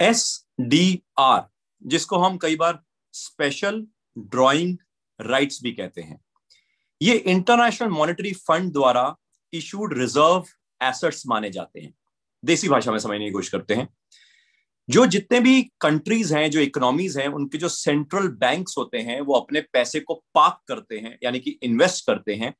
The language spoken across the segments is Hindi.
एस डी आर जिसको हम कई बार स्पेशल ड्राइंग राइट्स भी कहते हैं ये इंटरनेशनल मॉनेटरी फंड द्वारा इशूड रिजर्व एसेट्स माने जाते हैं देसी भाषा में समझने की कोशिश करते हैं जो जितने भी कंट्रीज हैं जो इकोनॉमीज हैं उनके जो सेंट्रल बैंक्स होते हैं वो अपने पैसे को पाक करते हैं यानी कि इन्वेस्ट करते हैं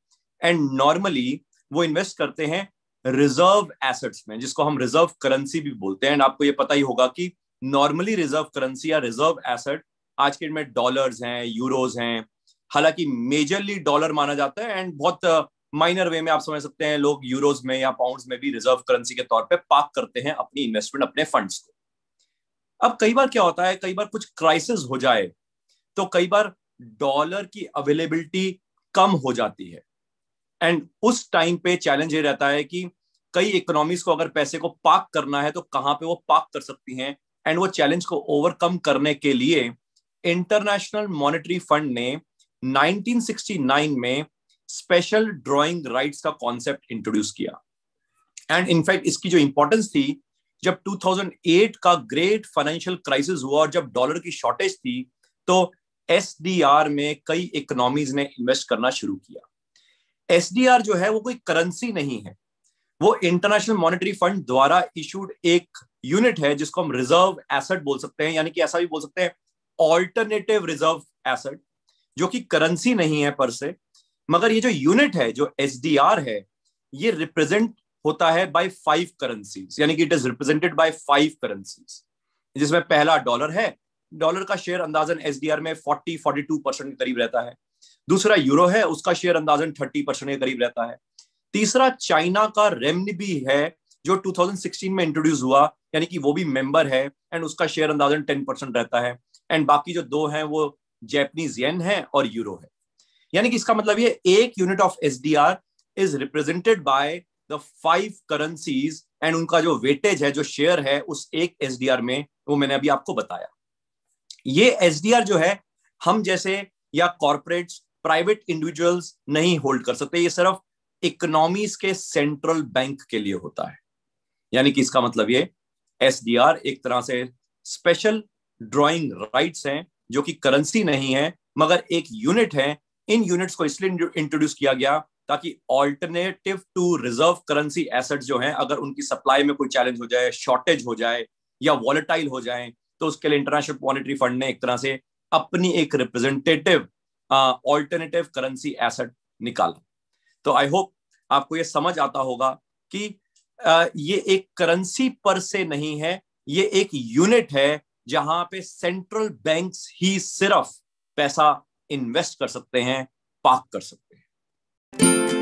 एंड नॉर्मली वो इन्वेस्ट करते हैं रिजर्व एसेट्स में जिसको हम रिजर्व करेंसी भी बोलते हैं आपको ये पता ही होगा कि नॉर्मली रिजर्व करेंसी या रिजर्व एसेट आज के डेट में डॉलर्स हैं यूरोज हैं हालांकि मेजरली डॉलर माना जाता है एंड बहुत माइनर uh, वे में आप समझ सकते हैं लोग यूरोज में या पाउंड में भी रिजर्व करेंसी के तौर पर पार्क करते हैं अपनी इन्वेस्टमेंट अपने फंड्स को अब कई बार क्या होता है कई बार कुछ क्राइसिस हो जाए तो कई बार डॉलर की अवेलेबिलिटी कम हो जाती है एंड उस टाइम पे चैलेंज ये रहता है कि कई इकोनॉमीज को अगर पैसे को पार्क करना है तो कहाँ पे वो पार्क कर सकती हैं एंड वो चैलेंज को ओवरकम करने के लिए इंटरनेशनल मॉनेटरी फंड ने 1969 में स्पेशल ड्राइंग राइट्स का कॉन्सेप्ट इंट्रोड्यूस किया एंड इनफैक्ट इसकी जो इंपॉर्टेंस थी जब 2008 का ग्रेट फाइनेंशियल क्राइसिस हुआ और जब डॉलर की शॉर्टेज थी तो एस में कई इकोनॉमीज ने इन्वेस्ट करना शुरू किया एस जो है वो कोई करेंसी नहीं है वो इंटरनेशनल मॉनिटरी फंड द्वारा इशूड एक यूनिट है जिसको हम रिजर्व एसेट बोल सकते हैं यानी कि ऐसा भी बोल सकते हैं ऑल्टरनेटिव रिजर्व एसेट जो कि करेंसी नहीं है पर से मगर ये जो यूनिट है जो एस है ये रिप्रेजेंट होता है बाय फाइव करेंसीज यानी कि it is represented by five currencies जिसमें पहला डॉलर है डॉलर का शेयर अंदाजन एस में 40 42 परसेंट के करीब रहता है दूसरा यूरो है उसका शेयर अंदाजन 30 परसेंट के करीब रहता है तीसरा चाइना का रेमनिबी है जो 2016 में इंट्रोड्यूस हुआ यानी कि वो भी मेंबर है एंड उसका शेयर अंदाजन 10 परसेंट रहता है एंड बाकी जो दो हैं वो जैपनीज येन है और यूरो है यानी कि इसका मतलब ये एक unit of S D R is represented by the five currencies and उनका जो वेटेज है जो शेयर है उस एक एस डी आर में वो मैंने अभी आपको बताया ये एस डी आर जो है हम जैसे या कॉरपोरेट्स प्राइवेट इंडिविजुअल्स नहीं होल्ड कर सकते ये सिर्फ इकोनॉमीज के सेंट्रल बैंक के लिए होता है यानी कि इसका मतलब ये एस एक तरह से स्पेशल ड्राइंग राइट्स हैं जो कि करेंसी नहीं है मगर एक यूनिट है इन यूनिट्स को इसलिए इंट्रोड्यूस किया गया ताकि alternative to reserve currency assets जो हैं अगर उनकी सप्लाई में कोई चैलेंज हो जाए शॉर्टेज हो जाए या वॉलेटाइल हो जाए तो उसके लिए इंटरनेशनल मॉनिटरी फंड ने एक तरह से अपनी एक रिप्रेजेंटेटिव ऑल्टरनेटिव करेंसी एसेट निकाला तो आई होप आपको ये समझ आता होगा कि ये एक करेंसी पर से नहीं है ये एक यूनिट है जहां पे सेंट्रल बैंक्स ही सिर्फ पैसा इन्वेस्ट कर सकते हैं पाक कर सकते हैं